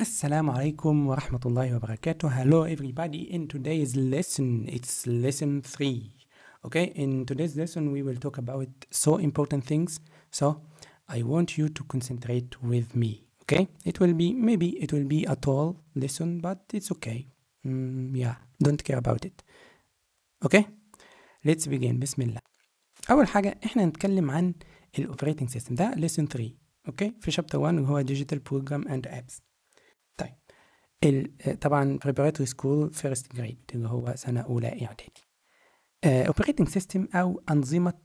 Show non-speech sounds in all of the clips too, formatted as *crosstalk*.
Assalamu alaikum wa rahmatullahi wa barakatuh. Hello everybody. In today's lesson, it's lesson 3. Okay, in today's lesson we will talk about so important things. So, I want you to concentrate with me. Okay? It will be maybe it will be a tall lesson, but it's okay. Mm, yeah, don't care about it. Okay? Let's begin. Bismillah. أول حاجة احنا هنتكلم عن الأوبريتنج سيستم ده lesson 3. Okay? في chapter 1 وهو digital program and apps. آه، طبعا preparatory سكول فيرست جريد اللي هو سنة أولى إعدادي اوبريتنج آه، سيستم أو أنظمة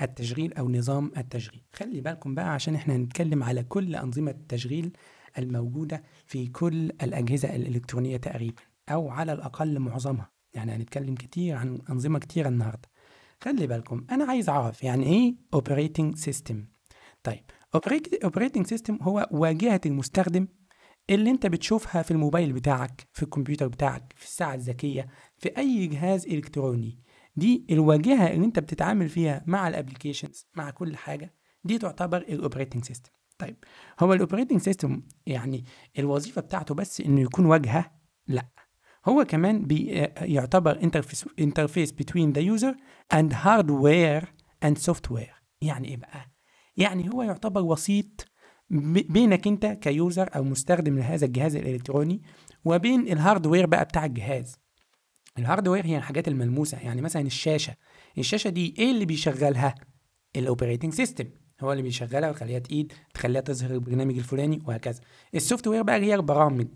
التشغيل أو نظام التشغيل خلي بالكم بقى عشان احنا هنتكلم على كل أنظمة التشغيل الموجودة في كل الأجهزة الإلكترونية تقريبا أو على الأقل معظمها يعني هنتكلم كتير عن أنظمة كتيرة النهاردة خلي بالكم أنا عايز أعرف يعني إيه اوبريتنج سيستم طيب اوبريتنج سيستم هو واجهة المستخدم اللي انت بتشوفها في الموبايل بتاعك في الكمبيوتر بتاعك في الساعة الذكية في أي جهاز إلكتروني دي الواجهة اللي انت بتتعامل فيها مع الابليكيشنز مع كل حاجة دي تعتبر الاوبريتنج سيستم طيب هو الاوبريتنج سيستم يعني الوظيفة بتاعته بس انه يكون واجهة لا هو كمان بيعتبر انترفيس انترفيس بتوين ذا يوزر اند هاردوير اند سوفت وير يعني ايه بقى يعني هو يعتبر وسيط بينك انت كيوزر او مستخدم لهذا الجهاز الالكتروني وبين الهاردوير بقى بتاع الجهاز الهاردوير هي الحاجات الملموسه يعني مثلا الشاشه الشاشه دي ايه اللي بيشغلها الاوبريتنج سيستم هو اللي بيشغلها ويخليها تقيد تخليها تظهر البرنامج الفلاني وهكذا السوفت وير بقى هي البرامج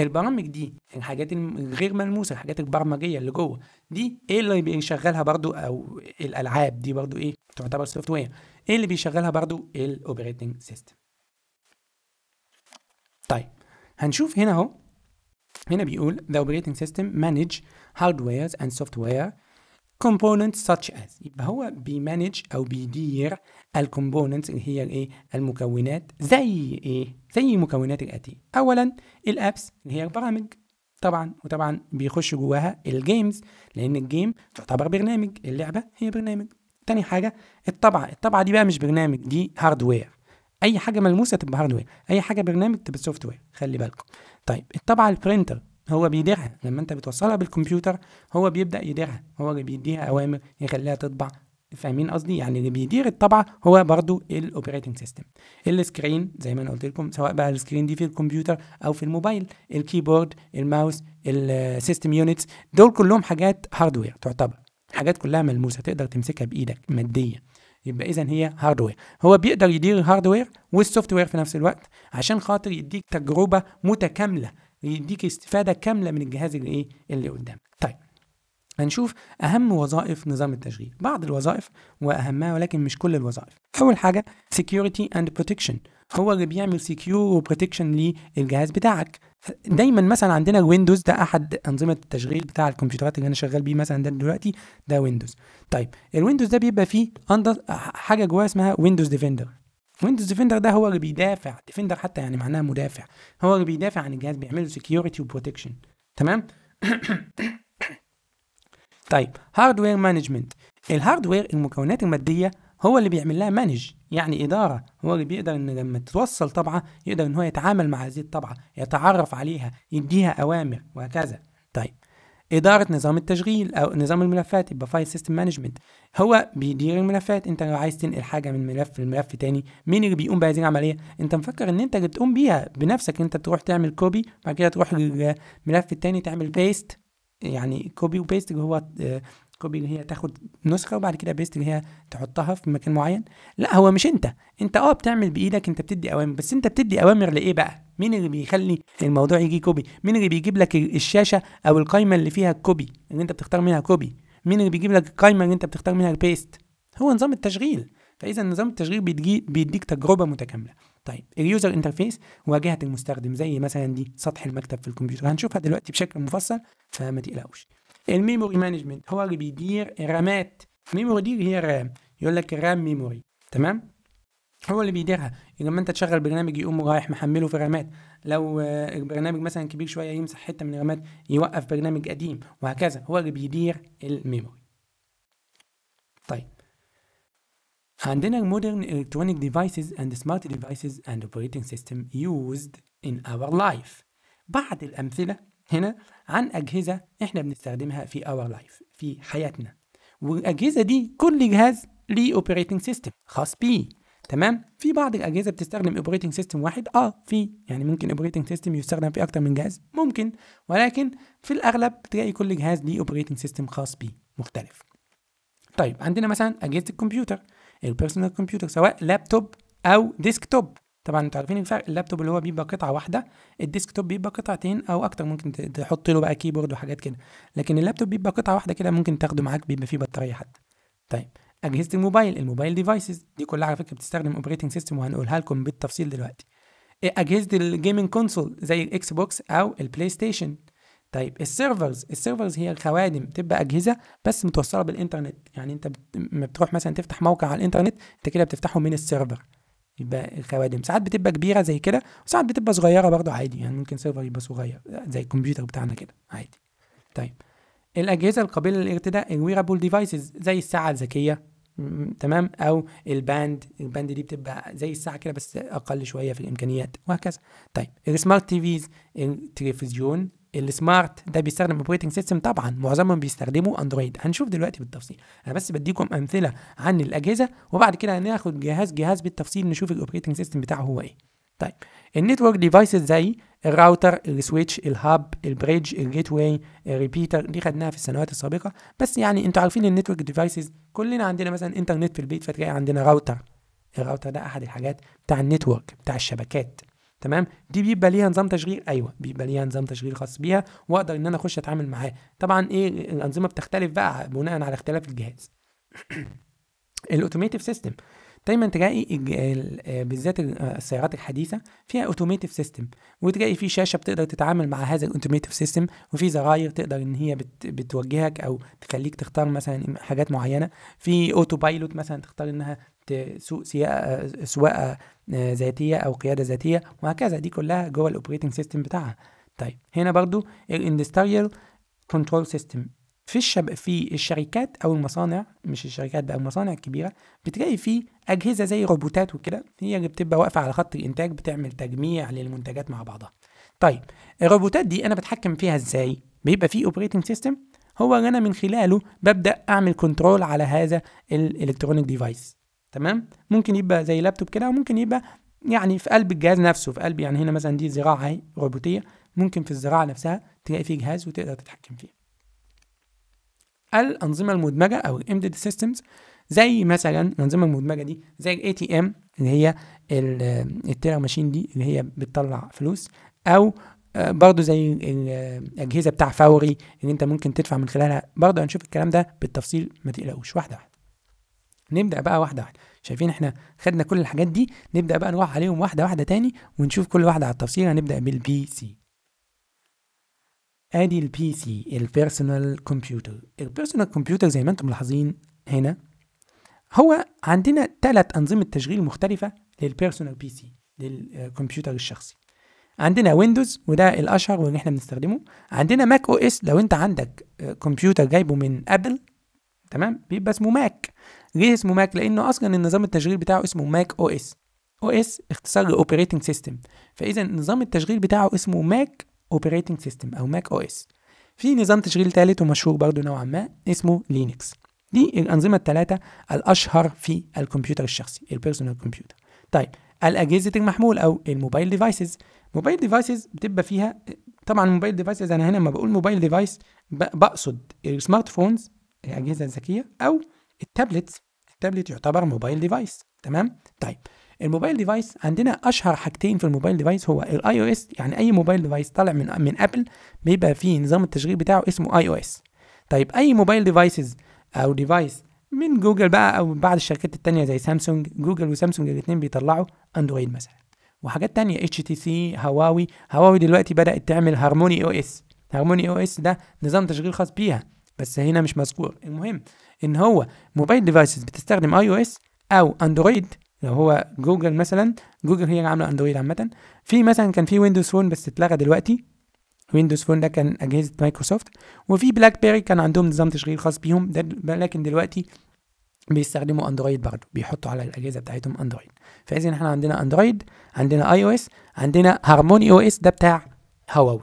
البرامج دي الحاجات الغير ملموسه الحاجات البرمجيه اللي جوه دي ايه اللي بيشغلها برضو او الالعاب دي برضو ايه تعتبر سوفت وير ايه اللي بيشغلها برضو الاوبريتنج سيستم طيب هنشوف هنا اهو هنا بيقول the operating system manage hardwares and software components such as يبقى هو بي مانج او بيدير الكومبوننتس اللي هي الايه المكونات زي ايه زي مكونات الاتي اولا الابس اللي هي البرامج طبعا وطبعا بيخش جواها الجيمز لان الجيم تعتبر برنامج اللعبه هي برنامج تاني حاجه الطبعه الطبعه دي بقى مش برنامج دي هاردوير اي حاجه ملموسه تبقى هاردوير اي حاجه برنامج تبقى سوفت وير خلي بالكم طيب الطبعه البرينتر هو بيديرها لما انت بتوصلها بالكمبيوتر هو بيبدا يديرها هو اللي بيديها اوامر يخليها تطبع فاهمين قصدي يعني اللي بيدير الطبعه هو برضو الاوبريتنج سيستم السكرين زي ما انا قلت لكم سواء بقى السكرين دي في الكمبيوتر او في الموبايل الكيبورد الماوس السيستم يونتس دول كلهم حاجات هاردوير تعتبر حاجات كلها ملموسه تقدر تمسكها بايدك ماديا يبقى اذا هي هاردوير هو بيقدر يدير الهاردوير والسوفت وير في نفس الوقت عشان خاطر يديك تجربه متكامله يديك استفاده كامله من الجهاز اللي ايه اللي قدامك طيب هنشوف أهم وظائف نظام التشغيل بعض الوظائف وأهمها ولكن مش كل الوظائف أول حاجة Security and Protection هو اللي بيعمل سكيور وبروتكشن للجهاز بتاعك دايما مثلا عندنا الويندوز ده احد انظمه التشغيل بتاع الكمبيوترات اللي انا شغال بيه مثلا ده دلوقتي ده ويندوز طيب الويندوز ده بيبقى فيه اندر حاجه جواه اسمها ويندوز ديفندر ويندوز ديفندر ده هو اللي بيدافع ديفندر حتى يعني معناها مدافع هو اللي بيدافع عن الجهاز بيعمل له سكيورتي وبروتكشن تمام *clears throat* طيب هاردوير مانجمنت الهاردوير المكونات الماديه هو اللي بيعمل لها مانج يعني اداره هو اللي بيقدر ان لما توصل طبعه يقدر ان هو يتعامل مع هذه الطبعه يتعرف عليها يديها اوامر وهكذا طيب إدارة نظام التشغيل أو نظام الملفات يبقى فايل سيستم مانجمنت هو بيدير الملفات أنت لو عايز تنقل حاجة من ملف لملف تاني مين اللي بيقوم بهذه العملية؟ أنت مفكر إن أنت اللي بتقوم بيها بنفسك أنت تروح تعمل كوبي بعد كده تروح للملف التاني تعمل بيست يعني كوبي وبيست اللي هو كوبي آه، اللي هي تاخد نسخه وبعد كده بيست اللي هي تحطها في مكان معين لا هو مش انت انت اه بتعمل بايدك انت بتدي اوامر بس انت بتدي اوامر لايه بقى مين اللي بيخلي الموضوع يجي كوبي مين اللي بيجيب لك الشاشه او القايمه اللي فيها كوبي اللي انت بتختار منها كوبي مين اللي بيجيب لك القايمه اللي انت بتختار منها البيست هو نظام التشغيل فاذا نظام التشغيل بيديك تجربه متكامله طيب اليوزر انترفيس واجهه المستخدم زي مثلا دي سطح المكتب في الكمبيوتر هنشوفها دلوقتي بشكل مفصل فما تقلقوش الميموري مانجمنت هو اللي بيدير الرامات ميموري دي اللي هي الرام يقول لك الرام ميموري تمام هو اللي بيديرها لما انت تشغل برنامج يقوم رايح محمله في رامات لو البرنامج مثلا كبير شويه يمسح حته من الرامات يوقف برنامج قديم وهكذا هو اللي بيدير الميموري عندنا modern electronic devices and smart devices and operating system used in our life بعض الأمثلة هنا عن أجهزة إحنا بنستخدمها في our life في حياتنا والأجهزة دي كل جهاز ليه operating system خاص بيه تمام في بعض الأجهزة بتستخدم operating system واحد اه في يعني ممكن operating system يستخدم في أكتر من جهاز ممكن ولكن في الأغلب بتلاقي كل جهاز ليه operating system خاص بيه مختلف طيب عندنا مثلا أجهزة الكمبيوتر البيرسونال كمبيوتر سواء لابتوب او ديسكتوب طبعا انتوا عارفين الفرق اللابتوب اللي هو بيبقى قطعه واحده الديسكتوب بيبقى قطعتين او اكتر ممكن تحط له بقى كيبورد وحاجات كده لكن اللابتوب بيبقى قطعه واحده كده ممكن تاخده معاك بيبقى فيه بطاريه حتى طيب اجهزه الموبايل الموبايل ديفايسز دي كلها على فكره بتستخدم اوبريتنج سيستم وهنقولها لكم بالتفصيل دلوقتي اجهزه الجيمنج كونسول زي الاكس بوكس او البلاي ستيشن طيب السيرفرز السيرفرز هي الخوادم بتبقى اجهزه بس متوصله بالانترنت يعني انت لما بتروح مثلا تفتح موقع على الانترنت انت كده بتفتحه من السيرفر يبقى الخوادم ساعات بتبقى كبيره زي كده وساعات بتبقى صغيره برضه عادي يعني ممكن سيرفر يبقى صغير زي الكمبيوتر بتاعنا كده عادي طيب الاجهزه القابله للارتداء الويرابل ديفايسز زي الساعه الذكيه تمام او الباند الباند دي بتبقى زي الساعه كده بس اقل شويه في الامكانيات وهكذا طيب السمارت تي فيز التلفزيون السمارت ده بيستخدم اوبريتنج سيستم طبعا معظمهم بيستخدموا اندرويد هنشوف دلوقتي بالتفصيل انا بس بديكم امثله عن الاجهزه وبعد كده هناخد جهاز جهاز بالتفصيل نشوف الاوبريتنج سيستم بتاعه هو ايه طيب النتورك ديفايسز زي الراوتر السويتش الهاب البريدج الجيت واي الريبيتر دي خدناها في السنوات السابقه بس يعني انتوا عارفين النتورك ديفايسز كلنا عندنا مثلا انترنت في البيت فتلاقي عندنا راوتر الراوتر ده احد الحاجات بتاع النتورك بتاع الشبكات تمام دي بيبقى ليها نظام تشغيل ايوه بيبقى ليها نظام تشغيل خاص بيها واقدر ان انا اخش اتعامل معاه طبعا ايه الانظمه بتختلف بقى بناء على اختلاف الجهاز *clears throat* الاوتوميتيف سيستم دايما تلاقي آه، بالذات آه، السيارات الحديثه فيها اوتوميتيف سيستم وتلاقي في شاشه بتقدر تتعامل مع هذا الاوتوميتيف سيستم وفي زراير تقدر ان هي بتوجهك او تخليك تختار مثلا حاجات معينه في اوتو بايلوت مثلا تختار انها تسوق سواقه آه، ذاتيه او قياده ذاتيه وهكذا دي كلها جوه الاوبريتنج سيستم بتاعها طيب هنا برضو الاندستريال كنترول سيستم في الشب... في الشركات او المصانع مش الشركات بقى المصانع الكبيره بتلاقي في اجهزه زي روبوتات وكده هي اللي بتبقى واقفه على خط الانتاج بتعمل تجميع للمنتجات مع بعضها طيب الروبوتات دي انا بتحكم فيها ازاي بيبقى في اوبريتنج سيستم هو اللي انا من خلاله ببدا اعمل كنترول على هذا الالكترونيك ديفايس تمام ممكن يبقى زي لابتوب كده وممكن يبقى يعني في قلب الجهاز نفسه في قلب يعني هنا مثلا دي زراعه اهي روبوتيه ممكن في الزراعه نفسها تلاقي فيه جهاز وتقدر تتحكم فيه الانظمه المدمجه او الامبيدد سيستمز زي مثلا الانظمه المدمجه دي زي الاي تي ام اللي هي التيرا ماشين دي اللي هي بتطلع فلوس او برضه زي الاجهزه بتاع فوري اللي انت ممكن تدفع من خلالها برضه هنشوف الكلام ده بالتفصيل ما تقلقوش واحده واحده نبدا بقى واحده واحده شايفين احنا خدنا كل الحاجات دي نبدا بقى نروح عليهم واحده واحده تاني ونشوف كل واحده على التفصيل هنبدا بالبي سي ادي البي سي البيرسونال كمبيوتر البيرسونال كمبيوتر زي ما انتم ملاحظين هنا هو عندنا ثلاث انظمه تشغيل مختلفه للبيرسونال بي سي للكمبيوتر الشخصي عندنا ويندوز وده الاشهر واللي احنا بنستخدمه عندنا ماك او اس لو انت عندك كمبيوتر جايبه من ابل تمام بيبقى اسمه ماك ليه اسمه ماك لانه اصلا النظام التشغيل بتاعه اسمه ماك او اس او اس اختصار لاوبريتنج سيستم فاذا نظام التشغيل بتاعه اسمه ماك اوبريتنج سيستم او ماك او اس في نظام تشغيل ثالث ومشهور برضه نوعا ما اسمه لينكس دي الانظمه الثلاثه الاشهر في الكمبيوتر الشخصي البيرسونال كمبيوتر طيب الاجهزه المحمول او الموبايل ديفايسز موبايل ديفايسز بتبقى فيها طبعا الموبايل ديفايسز انا هنا لما بقول موبايل ديفايس بقصد السمارت فونز الاجهزه الذكيه او التابلت التابلت يعتبر موبايل ديفايس تمام طيب الموبايل ديفايس عندنا اشهر حاجتين في الموبايل ديفايس هو الاي او اس يعني اي موبايل ديفايس طالع من من ابل بيبقى فيه نظام التشغيل بتاعه اسمه اي او اس طيب اي موبايل ديفايسز او ديفايس من جوجل بقى او بعض الشركات التانية زي سامسونج جوجل وسامسونج الاثنين بيطلعوا اندرويد مثلا وحاجات تانية اتش تي سي هواوي هواوي دلوقتي بدات تعمل هارموني او اس هارموني او اس ده نظام تشغيل خاص بيها بس هنا مش مذكور المهم ان هو موبايل ديفايسز بتستخدم اي او اس او اندرويد لو هو جوجل مثلا جوجل هي اللي عامله اندرويد عامه في مثلا كان في ويندوز فون بس اتلغى دلوقتي ويندوز فون ده كان اجهزه مايكروسوفت وفي بلاك بيري كان عندهم نظام تشغيل خاص بيهم ده لكن دلوقتي بيستخدموا اندرويد برضه بيحطوا على الاجهزه بتاعتهم اندرويد فاذا احنا عندنا اندرويد عندنا اي او اس عندنا هارموني او اس ده بتاع هواوي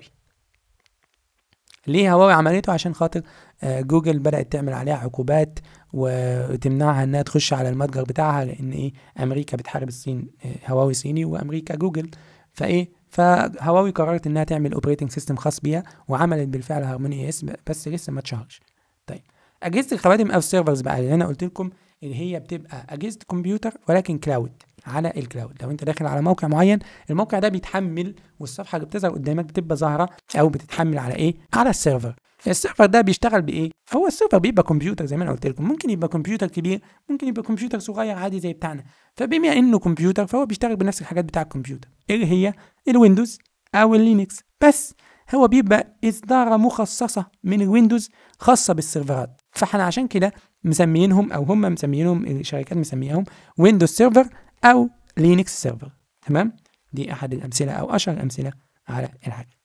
ليه هواوي عملته عشان خاطر آه، جوجل بدات تعمل عليها عقوبات وتمنعها انها تخش على المتجر بتاعها لان ايه امريكا بتحارب الصين آه، هواوي صيني وامريكا جوجل فايه فهواوي قررت انها تعمل اوبريتنج سيستم خاص بيها وعملت بالفعل هارموني اس بس لسه ما اتشهرش طيب اجهزه الخوادم او السيرفرز بقى اللي انا قلت لكم اللي هي بتبقى اجهزه كمبيوتر ولكن كلاود على الكلاود لو انت داخل على موقع معين الموقع ده بيتحمل والصفحه اللي بتظهر قدامك بتبقى ظاهره او بتتحمل على ايه على السيرفر السيرفر ده بيشتغل بايه هو السيرفر بيبقى كمبيوتر زي ما انا قلت لكم ممكن يبقى كمبيوتر كبير ممكن يبقى كمبيوتر صغير عادي زي بتاعنا فبما انه كمبيوتر فهو بيشتغل بنفس الحاجات بتاع الكمبيوتر ايه هي الويندوز او اللينكس بس هو بيبقى إصدارة مخصصة من الويندوز خاصة بالسيرفرات فاحنا عشان كده مسميينهم أو هم مسميينهم الشركات مسمياهم ويندوز سيرفر أو لينكس سيرفر تمام دي أحد الأمثلة أو أشهر الأمثلة على الحاجة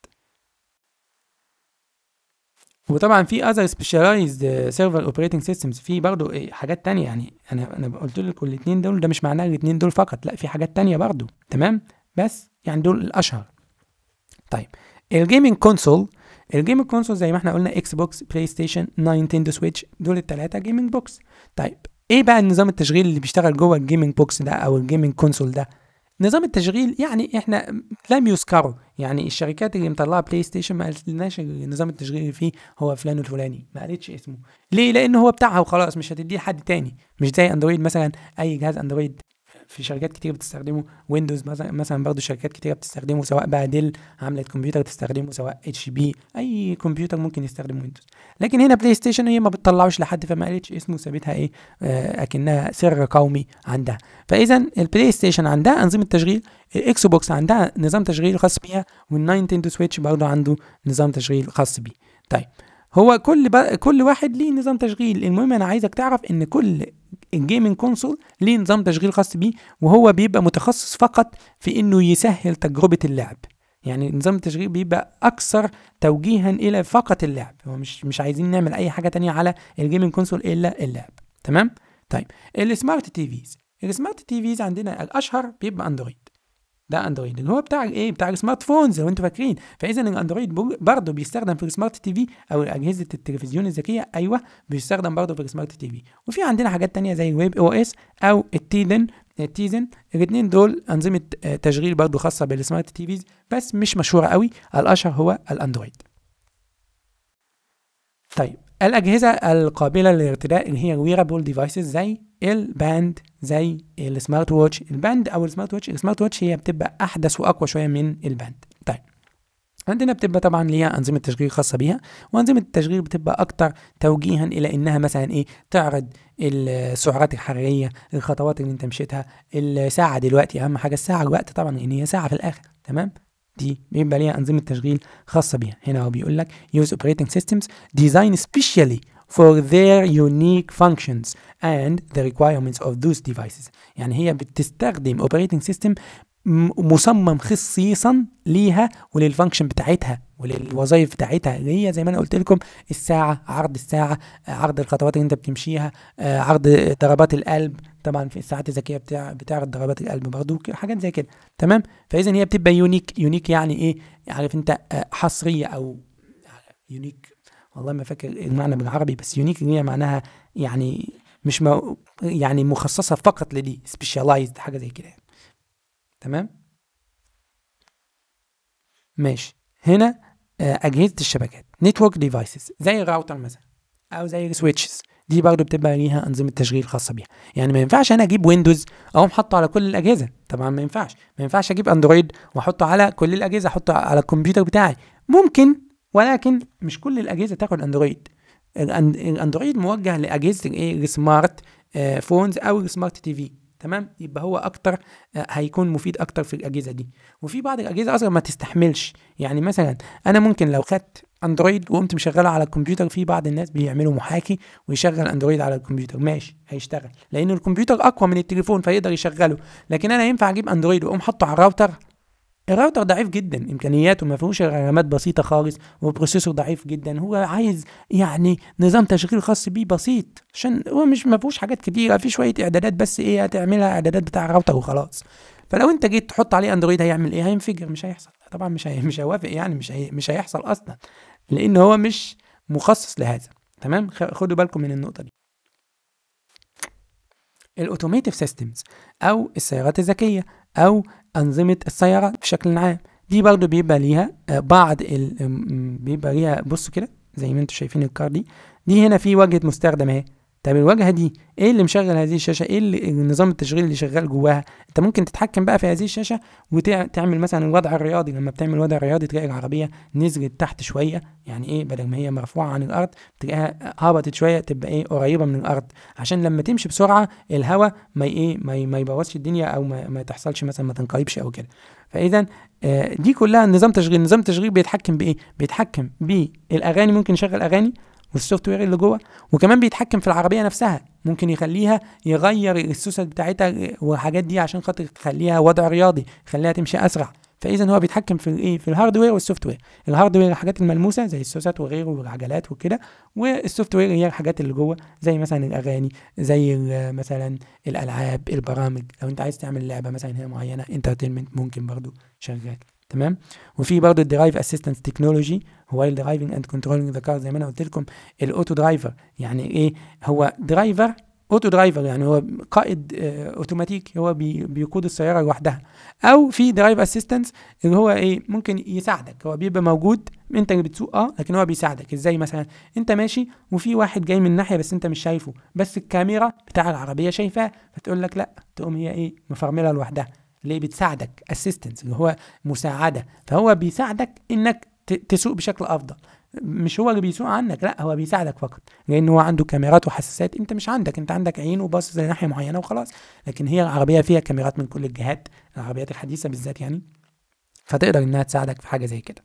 وطبعا في اذر سبيشاليزد سيرفر اوبريتنج سيستمز في برضه إيه حاجات تانية يعني انا انا قلت لكم الاثنين دول ده مش معناه الاثنين دول فقط لا في حاجات تانية برضه تمام بس يعني دول الاشهر طيب الجيمنج كونسول الجيمنج كونسول زي ما احنا قلنا اكس بوكس بلاي ستيشن نينتندو سويتش دول الثلاثه جيمنج بوكس طيب ايه بقى نظام التشغيل اللي بيشتغل جوه الجيمنج بوكس ده او الجيمنج كونسول ده نظام التشغيل يعني احنا لم يذكره يعني الشركات اللي مطلعه بلاي ستيشن ما قالتلناش النظام التشغيلي فيه هو فلان الفلاني ما قالتش اسمه ليه لان هو بتاعها وخلاص مش هتديه لحد تاني مش زي اندرويد مثلا اي جهاز اندرويد في شركات كتير بتستخدمه ويندوز مثلا برضه شركات كتير بتستخدمه سواء بقى ديل عملت كمبيوتر بتستخدمه سواء اتش بي اي كمبيوتر ممكن يستخدم ويندوز لكن هنا بلاي ستيشن هي ما بتطلعوش لحد فما قالتش اسمه سابتها ايه آه اكنها سر قومي عندها فاذا البلاي ستيشن عندها انظمه تشغيل الاكس بوكس عندها نظام تشغيل خاص بيها والناينتندو سويتش برضه عنده نظام تشغيل خاص بيه طيب هو كل كل واحد ليه نظام تشغيل المهم انا عايزك تعرف ان كل الجيمنج كونسول ليه نظام تشغيل خاص بيه وهو بيبقى متخصص فقط في انه يسهل تجربه اللعب يعني نظام التشغيل بيبقى اكثر توجيها الى فقط اللعب هو مش مش عايزين نعمل اي حاجه تانية على الجيمنج كونسول الا اللعب تمام طيب السمارت تي فيز السمارت تي فيز عندنا الاشهر بيبقى اندرويد ده اندرويد اللي هو بتاع الايه بتاع السمارت فونز لو انتوا فاكرين فاذا الاندرويد برضه بيستخدم في السمارت تي في او اجهزه التلفزيون الذكيه ايوه بيستخدم برضه في السمارت تي في وفي عندنا حاجات تانية زي الويب او اس او التيدن التيزن الاثنين دول انظمه آه، تشغيل برضه خاصه بالسمارت تي فيز بس مش مشهوره قوي الاشهر هو الاندرويد طيب الأجهزة القابلة للارتداء اللي هي ويرابل ديفايسز زي الباند زي السمارت ووتش الباند او السمارت ووتش السمارت ووتش هي بتبقى احدث واقوى شويه من الباند طيب عندنا بتبقى طبعا ليها انظمه تشغيل خاصه بيها وانظمه التشغيل بتبقى اكتر توجيها الى انها مثلا ايه تعرض السعرات الحراريه الخطوات اللي انت مشيتها الساعه دلوقتي اهم حاجه الساعه الوقت طبعا لان هي ساعه في الاخر تمام دي بيبقى ليها انظمه تشغيل خاصه بيها هنا هو بيقول لك يوز اوبريتنج سيستمز ديزاين سبيشالي for their unique functions and the requirements of those devices يعني هي بتستخدم operating system مصمم خصيصا ليها وللفانكشن بتاعتها وللوظائف بتاعتها اللي هي زي ما انا قلت لكم الساعه عرض الساعه عرض الخطوات اللي انت بتمشيها آه، عرض ضربات القلب طبعا في الساعات الذكيه بتاع بتعرض ضربات القلب برضه حاجات زي كده تمام فاذا هي بتبقى يونيك يونيك يعني ايه عارف انت آه، حصريه او يونيك والله ما فاكر المعنى بالعربي بس يونيك هي معناها يعني مش ما يعني مخصصه فقط لدي سبيشالايزد حاجه زي كده يعني. تمام ماشي هنا آه، اجهزه الشبكات نتورك ديفايسز زي الراوتر مثلا او زي السويتشز دي برضه بتبقى ليها انظمه تشغيل خاصه بيها يعني ما ينفعش انا اجيب ويندوز اقوم حاطه على كل الاجهزه طبعا ما ينفعش ما ينفعش اجيب اندرويد واحطه على كل الاجهزه احطه على الكمبيوتر بتاعي ممكن ولكن مش كل الاجهزه تاخد اندرويد الاندرويد موجه لاجهزه ايه السمارت آه، فونز او السمارت تي في تمام يبقى هو اكتر آه، هيكون مفيد اكتر في الاجهزه دي وفي بعض الاجهزه اصلا ما تستحملش يعني مثلا انا ممكن لو خدت اندرويد وقمت مشغله على الكمبيوتر في بعض الناس بيعملوا محاكي ويشغل اندرويد على الكمبيوتر ماشي هيشتغل لان الكمبيوتر اقوى من التليفون فيقدر يشغله لكن انا ينفع اجيب اندرويد واقوم حاطه على الراوتر الراوتر ضعيف جدا امكانياته ما فيهوش رمات بسيطه خالص وبروسيسور ضعيف جدا هو عايز يعني نظام تشغيل خاص بيه بسيط عشان هو مش ما فيهوش حاجات كتيره في شويه اعدادات بس ايه هتعملها اعدادات بتاع الراوتر وخلاص فلو انت جيت تحط عليه اندرويد هيعمل ايه هينفجر مش هيحصل طبعا مش هي... مش هيوافق يعني مش هي... مش هيحصل اصلا لان هو مش مخصص لهذا تمام خدوا بالكم من النقطه دي الاوتوميتيف سيستمز او السيارات الذكيه أو أنظمة السيارات بشكل عام دي برضو بيبقى ليها آه، بعض ال... بيبقى ليها بصوا كده زي ما انتوا شايفين الكار دي دي هنا في وجهة مستخدم اهي طب الواجهه دي ايه اللي مشغل هذه الشاشه ايه اللي النظام التشغيل اللي شغال جواها انت ممكن تتحكم بقى في هذه الشاشه وتعمل مثلا الوضع الرياضي لما بتعمل وضع رياضي تلاقي العربيه نزلت تحت شويه يعني ايه بدل ما هي مرفوعه عن الارض تلاقيها هبطت شويه تبقى ايه قريبه من الارض عشان لما تمشي بسرعه الهواء ما ايه ما, ما يبوظش الدنيا او ما, ما تحصلش مثلا ما تنقلبش او كده فاذا آه، دي كلها نظام تشغيل نظام تشغيل بيتحكم بايه بيتحكم بالاغاني ممكن يشغل اغاني والسوفت وير اللي جوه وكمان بيتحكم في العربيه نفسها ممكن يخليها يغير السوسه بتاعتها وحاجات دي عشان خاطر تخليها وضع رياضي يخليها تمشي اسرع فاذا هو بيتحكم في الايه في الهاردوير والسوفت وير الهاردوير الحاجات الملموسه زي السوسات وغيره والعجلات وكده والسوفت وير هي الحاجات اللي جوه زي مثلا الاغاني زي مثلا الالعاب البرامج لو انت عايز تعمل لعبه مثلا هي معينه انترتينمنت ممكن برضو شغال تمام وفي برضه الدرايف اسيستنس تكنولوجي وايل درايفنج اند كنترولنج ذا كار زي ما انا قلت لكم الاوتو درايفر يعني ايه هو درايفر اوتو درايفر يعني هو قائد اوتوماتيك آه، هو بي بيقود السياره لوحدها او في درايف اسيستنس اللي هو ايه ممكن يساعدك هو بيبقى موجود انت اللي بتسوق اه لكن هو بيساعدك ازاي مثلا انت ماشي وفي واحد جاي من ناحيه بس انت مش شايفه بس الكاميرا بتاع العربيه شايفاه فتقول لك لا تقوم هي ايه مفرمله لوحدها اللي بتساعدك اسيستنس اللي هو مساعده فهو بيساعدك انك تسوق بشكل افضل مش هو اللي بيسوق عنك لا هو بيساعدك فقط لان هو عنده كاميرات وحساسات انت مش عندك انت عندك عين وباصص لناحيه معينه وخلاص لكن هي العربيه فيها كاميرات من كل الجهات العربيات الحديثه بالذات يعني فتقدر انها تساعدك في حاجه زي كده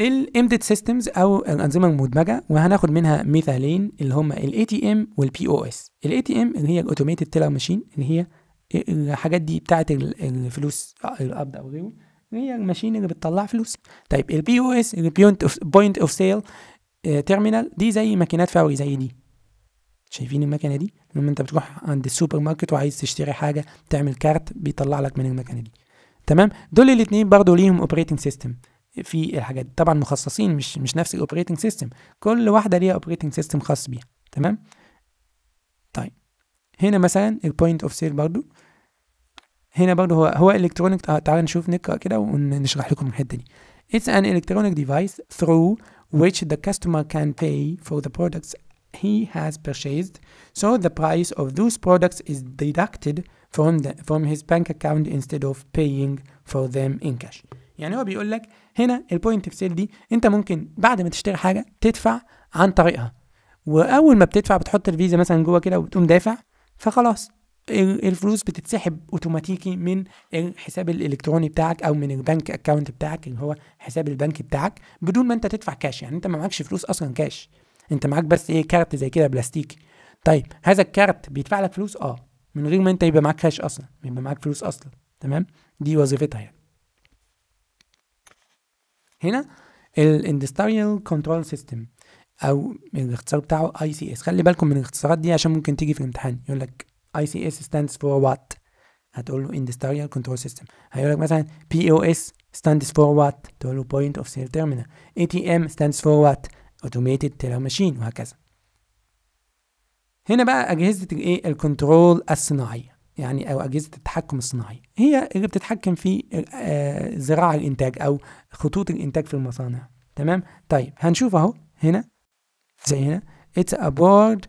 الامبيدد سيستمز او الانظمه المدمجه وهناخد منها مثالين اللي هما الاي تي ام والبي او اس الاي تي ام اللي هي الاوتوميتد تيلر ماشين اللي هي الحاجات دي بتاعت الفلوس القبض آه، او غيره إيه هي الماشين اللي بتطلع فلوس طيب البي او اس بوينت اوف سيل تيرمينال دي زي ماكينات فوري زي دي شايفين المكنه دي لما انت بتروح عند السوبر ماركت وعايز تشتري حاجه تعمل كارت بيطلع لك من المكنه دي تمام دول الاثنين برضو ليهم اوبريتنج سيستم في الحاجات دي طبعا مخصصين مش مش نفس الاوبريتنج سيستم كل واحده ليها اوبريتنج سيستم خاص بيها تمام طيب هنا مثلا البوينت اوف سيل برضو هنا برضو هو هو الكترونيك آه، تعال نشوف نقرا كده ونشرح لكم الحته دي It's an electronic device through which the customer can pay for the products he has purchased, so the price of those products is deducted from, the, from his bank account instead of paying for them in cash. يعني هو بيقول لك هنا البوينت اوف سيل دي انت ممكن بعد ما تشتري حاجه تدفع عن طريقها واول ما بتدفع بتحط الفيزا مثلا جوه كده وبتقوم دافع فخلاص الفلوس بتتسحب اوتوماتيكي من الحساب الالكتروني بتاعك او من البنك اكونت بتاعك اللي هو حساب البنك بتاعك بدون ما انت تدفع كاش يعني انت ما معكش فلوس اصلا كاش انت معاك بس ايه كارت زي كده بلاستيكي طيب هذا الكارت بيدفع لك فلوس اه من غير ما انت يبقى معاك كاش اصلا يبقى معاك فلوس اصلا تمام دي وظيفتها يعني هنا الاندستريال كنترول سيستم او الاختصار بتاعه اي سي اس خلي بالكم من الاختصارات دي عشان ممكن تيجي في الامتحان يقول لك اي سي اس stands for what هتقول له اندستريال كنترول سيستم هيقول لك مثلا بي او اس stands for what تقول له بوينت اوف سيل تيرمينال اي تي ام stands for what اوتوميتد تيلر ماشين وهكذا هنا بقى اجهزه الايه الكنترول الصناعيه يعني او اجهزه التحكم الصناعي هي اللي بتتحكم في آه، زراعه الانتاج او خطوط الانتاج في المصانع تمام طيب هنشوف اهو هنا زين it's a broad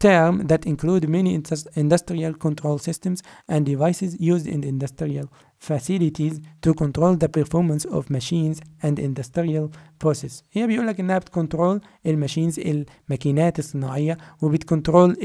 term that includes many industrial control systems and devices used in industrial facilities to control the performance of machines and industrial process هي بيقول لك انها بتكنترول الماشينز الماكينات الصناعيه وبتكنترول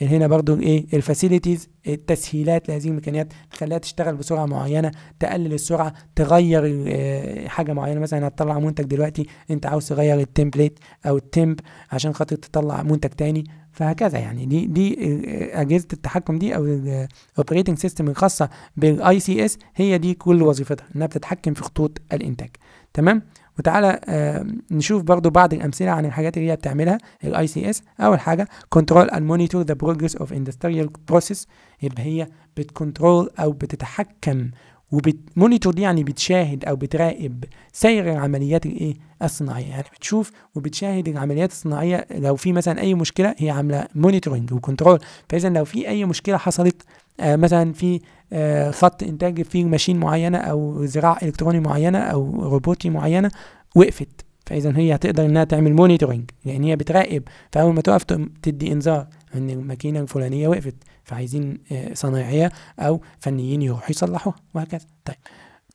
هنا برضو ايه الفاسيلتيز التسهيلات لهذه الميكانيات تخليها تشتغل بسرعه معينه تقلل السرعه تغير آه، حاجه معينه مثلا هتطلع منتج دلوقتي انت عاوز تغير التمبليت او التمب عشان خاطر تطلع منتج تاني فهكذا يعني دي دي آه، اجهزه التحكم دي او الاوبريتنج آه، سيستم الخاصه بالاي سي اس هي دي كل وظيفتها انها بتتحكم في خطوط الانتاج تمام وتعالى آه، نشوف برضو بعض الامثله عن الحاجات اللي هي بتعملها الاي سي اس اول حاجه كنترول اند مونيتور ذا بروجريس اوف اندستريال بروسيس يبقى هي بتكنترول او بتتحكم وبتمونيتور يعني بتشاهد او بتراقب سير العمليات الايه الصناعيه يعني بتشوف وبتشاهد العمليات الصناعيه لو في مثلا اي مشكله هي عامله مونيتورنج وكنترول فاذا لو في اي مشكله حصلت آه مثلا في آه خط انتاج في ماشين معينه او زراعه الكتروني معينه او روبوتي معينه وقفت فاذا هي هتقدر انها تعمل مونيتورنج يعني لان هي بتراقب فاول ما توقف تدي انذار ان الماكينه الفلانيه وقفت فعايزين آه، صنايعيه او فنيين يروحوا يصلحوها وهكذا طيب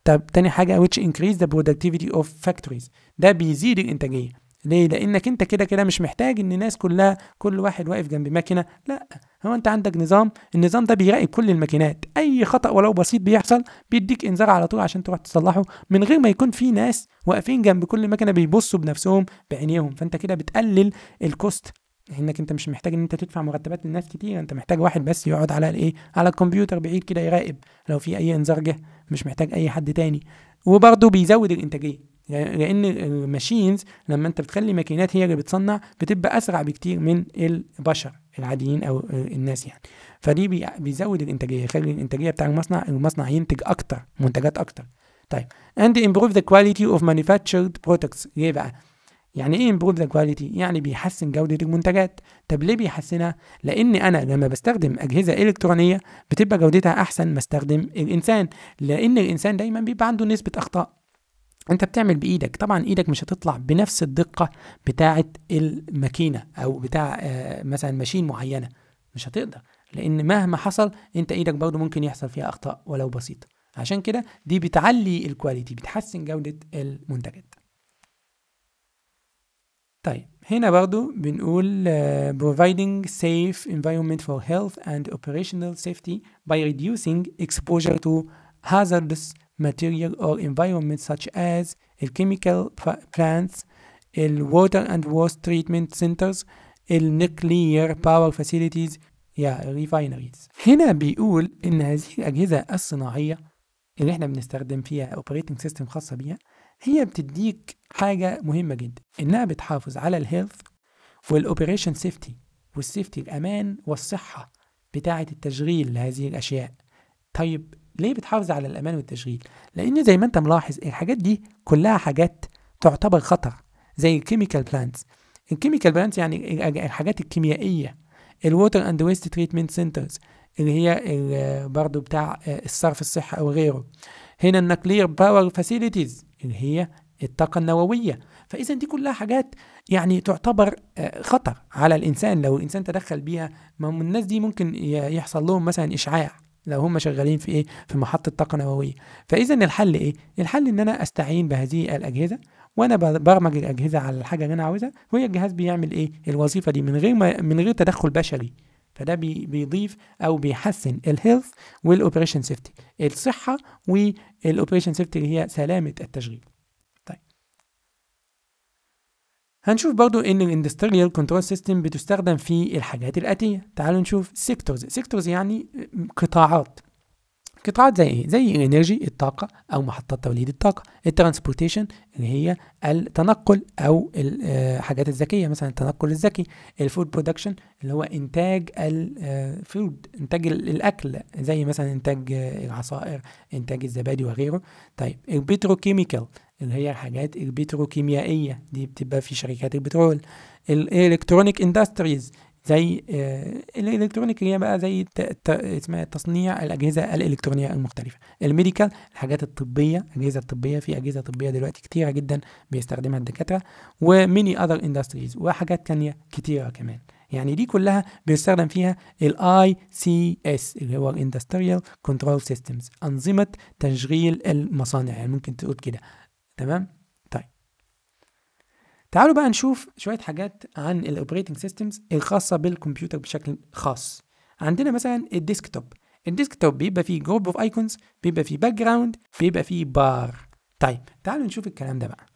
طب تاني حاجه which increase the productivity of factories ده بيزيد الانتاجيه ليه لانك انت كده كده مش محتاج ان الناس كلها كل واحد واقف جنب ماكينه لا هو انت عندك نظام النظام ده بيراقب كل الماكينات اي خطا ولو بسيط بيحصل بيديك انذار على طول عشان تروح تصلحه من غير ما يكون في ناس واقفين جنب كل ماكينه بيبصوا بنفسهم بعينيهم فانت كده بتقلل الكوست لانك انت مش محتاج ان انت تدفع مرتبات لناس كتير انت محتاج واحد بس يقعد على الايه على الكمبيوتر بعيد كده يراقب لو في اي انذار جه مش محتاج اي حد تاني وبرضه بيزود الانتاجيه لان الماشينز لما انت بتخلي ماكينات هي اللي بتصنع بتبقى اسرع بكتير من البشر العاديين او الناس يعني فدي بيزود الانتاجيه يخلي الانتاجيه بتاع المصنع المصنع ينتج اكتر منتجات اكتر طيب and improve the quality of manufactured products ليه بقى يعني ايه امبروف ذا كواليتي يعني بيحسن جودة المنتجات طب ليه بيحسنها لان انا لما بستخدم اجهزة الكترونية بتبقى جودتها احسن ما استخدم الانسان لان الانسان دايما بيبقى عنده نسبة اخطاء انت بتعمل بايدك طبعا ايدك مش هتطلع بنفس الدقة بتاعة الماكينة او بتاع آه، مثلا ماشين معينة مش هتقدر لان مهما حصل انت ايدك برضه ممكن يحصل فيها اخطاء ولو بسيطة عشان كده دي بتعلي الكواليتي بتحسن جودة المنتجات طيب هنا برضو بنقول uh, providing safe environment for health and operational safety by reducing exposure to hazardous material or environment such as chemical plants, water and waste treatment centers, nuclear power facilities, yeah refineries. هنا بيقول إن هذه الأجهزة الصناعية اللي احنا بنستخدم فيها operating system خاصة بيها هي بتديك حاجة مهمة جدا إنها بتحافظ على الهيلث والأوبريشن سيفتي والسيفتي الأمان والصحة بتاعة التشغيل لهذه الأشياء طيب ليه بتحافظ على الأمان والتشغيل؟ لأن زي ما أنت ملاحظ الحاجات دي كلها حاجات تعتبر خطر زي الكيميكال بلانتس الكيميكال بلانتس يعني الحاجات الكيميائية الووتر اند ويست تريتمنت سنترز اللي هي برضه بتاع آه، الصرف الصحي أو غيره هنا النكلير باور فاسيليتيز اللي هي الطاقة النووية فإذا دي كلها حاجات يعني تعتبر آه، خطر على الإنسان لو الإنسان تدخل بيها ما الناس دي ممكن يحصل لهم مثلا إشعاع لو هم شغالين في ايه في محطه طاقه نوويه فاذا الحل ايه الحل ان انا استعين بهذه الاجهزه وانا برمج الاجهزه على الحاجه اللي انا عاوزها وهي الجهاز بيعمل ايه الوظيفه دي من غير ما من غير تدخل بشري فده بي بيضيف او بيحسن الهيلث والاوبريشن سيفتي الصحه والاوبريشن سيفتي اللي هي سلامه التشغيل طيب. هنشوف برضو ان الاندستريال كنترول سيستم بتستخدم في الحاجات الاتيه تعالوا نشوف سيكتورز سيكتورز يعني قطاعات قطاعات زي ايه؟ زي الانرجي الطاقة أو محطات توليد الطاقة، الترانسبورتيشن اللي هي التنقل أو الحاجات آه، الذكية مثلا التنقل الذكي، الفود برودكشن اللي هو إنتاج الفود آه، إنتاج الأكل زي مثلا إنتاج العصائر، إنتاج الزبادي وغيره، طيب البتروكيميكال اللي هي الحاجات البتروكيميائية دي بتبقى في شركات البترول، الإلكترونيك إندستريز زي آه، الالكترونيك هي بقى زي اسمها تصنيع الاجهزه الالكترونيه المختلفه الميديكال الحاجات الطبيه الاجهزه الطبيه في اجهزه طبيه دلوقتي كتيره جدا بيستخدمها الدكاتره وميني اذر اندستريز وحاجات تانية كتيره كمان يعني دي كلها بيستخدم فيها الاي سي اس اللي هو الاندستريال كنترول سيستمز انظمه تشغيل المصانع يعني ممكن تقول كده تمام تعالوا بقى نشوف شوية حاجات عن الاوبريتنج سيستمز الخاصة بالكمبيوتر بشكل خاص عندنا مثلا الديسكتوب الديسكتوب بيبقى فيه جروب اوف ايكونز بيبقى فيه باك جراوند بيبقى فيه بار طيب تعالوا نشوف الكلام ده بقى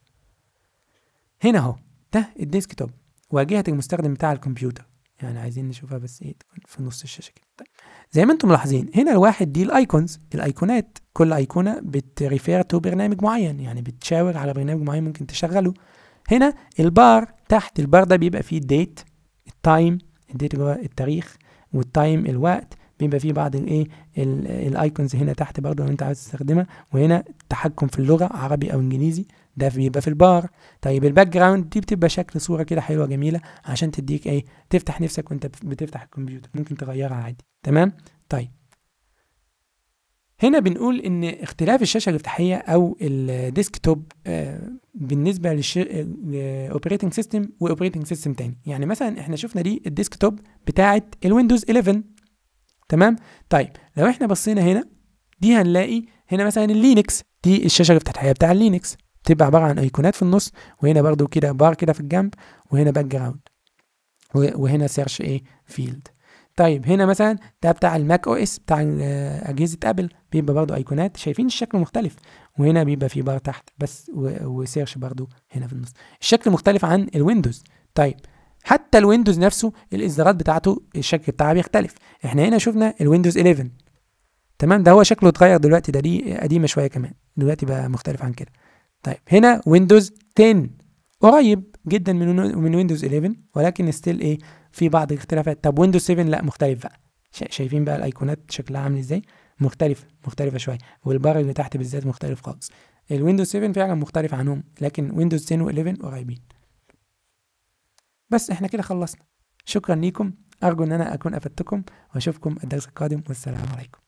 هنا اهو ده الديسكتوب واجهة المستخدم بتاع الكمبيوتر يعني عايزين نشوفها بس ايه تكون في نص الشاشة كده طيب زي ما انتم ملاحظين هنا الواحد دي الايكونز الايقونات كل ايقونة بتريفير تو برنامج معين يعني بتشاور على برنامج معين ممكن تشغله هنا البار تحت البار ده بيبقى فيه الديت التايم الديت اللي هو التاريخ والتايم الوقت بيبقى فيه بعض الايه الايكونز هنا تحت برضه لو انت عايز تستخدمها وهنا التحكم في اللغه عربي او انجليزي ده بيبقى في البار طيب الباك جراوند دي بتبقى شكل صوره كده حلوه جميله عشان تديك ايه تفتح نفسك وانت بتفتح الكمبيوتر ممكن تغيرها عادي تمام طيب هنا بنقول ان اختلاف الشاشه الافتتاحيه او الديسكتوب آه، بالنسبه للاوبريتنج سيستم واوبريتنج سيستم تاني يعني مثلا احنا شفنا دي الديسكتوب بتاعه الويندوز 11 تمام طيب لو احنا بصينا هنا دي هنلاقي هنا مثلا اللينكس دي الشاشه الافتتاحيه بتاع اللينكس بتبقى عباره عن ايقونات في النص وهنا برضو كده بار كده في الجنب وهنا باك جراوند وهنا سيرش ايه فيلد طيب هنا مثلا ده بتاع الماك او اس بتاع اجهزه ابل بيبقى برضو ايقونات شايفين الشكل مختلف وهنا بيبقى في بار تحت بس وسيرش برضو هنا في النص الشكل مختلف عن الويندوز طيب حتى الويندوز نفسه الاصدارات بتاعته الشكل بتاعها بيختلف احنا هنا شفنا الويندوز 11 تمام ده هو شكله اتغير دلوقتي ده دي قديمه شويه كمان دلوقتي بقى مختلف عن كده طيب هنا ويندوز 10 قريب جدا من من ويندوز 11 ولكن ستيل ايه في بعض الاختلافات طب ويندوز 7 لا مختلف بقى شايفين بقى الايقونات شكلها عامل ازاي مختلفه مختلفه شويه والبار اللي تحت بالذات مختلف خالص الويندوز 7 فعلا مختلف عنهم لكن ويندوز 10 و11 قريبين بس احنا كده خلصنا شكرا ليكم ارجو ان انا اكون افدتكم واشوفكم الدرس القادم والسلام عليكم